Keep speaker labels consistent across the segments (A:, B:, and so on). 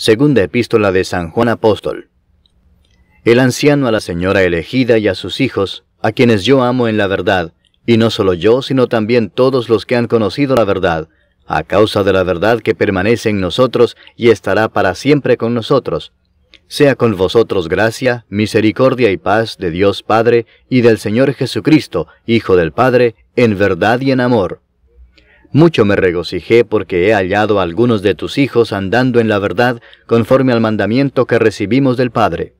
A: Segunda epístola de San Juan Apóstol. El anciano a la señora elegida y a sus hijos, a quienes yo amo en la verdad, y no solo yo, sino también todos los que han conocido la verdad, a causa de la verdad que permanece en nosotros y estará para siempre con nosotros. Sea con vosotros gracia, misericordia y paz de Dios Padre y del Señor Jesucristo, Hijo del Padre, en verdad y en amor. Mucho me regocijé porque he hallado a algunos de tus hijos andando en la verdad conforme al mandamiento que recibimos del Padre.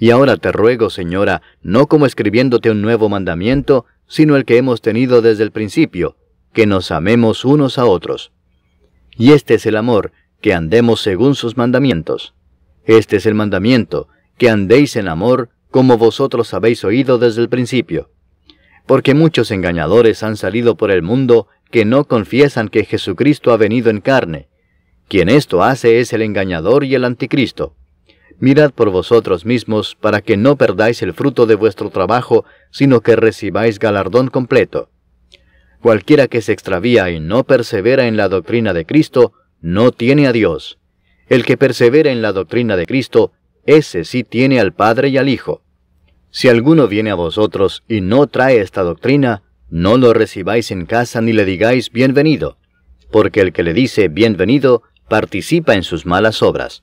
A: Y ahora te ruego, Señora, no como escribiéndote un nuevo mandamiento, sino el que hemos tenido desde el principio, que nos amemos unos a otros. Y este es el amor, que andemos según sus mandamientos. Este es el mandamiento, que andéis en amor como vosotros habéis oído desde el principio. Porque muchos engañadores han salido por el mundo que no confiesan que Jesucristo ha venido en carne. Quien esto hace es el engañador y el anticristo. Mirad por vosotros mismos para que no perdáis el fruto de vuestro trabajo, sino que recibáis galardón completo. Cualquiera que se extravía y no persevera en la doctrina de Cristo, no tiene a Dios. El que persevera en la doctrina de Cristo, ese sí tiene al Padre y al Hijo. Si alguno viene a vosotros y no trae esta doctrina, no lo recibáis en casa ni le digáis bienvenido, porque el que le dice bienvenido participa en sus malas obras.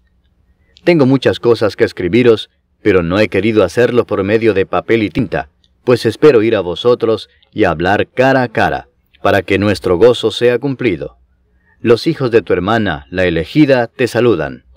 A: Tengo muchas cosas que escribiros, pero no he querido hacerlo por medio de papel y tinta, pues espero ir a vosotros y hablar cara a cara, para que nuestro gozo sea cumplido. Los hijos de tu hermana, la elegida, te saludan.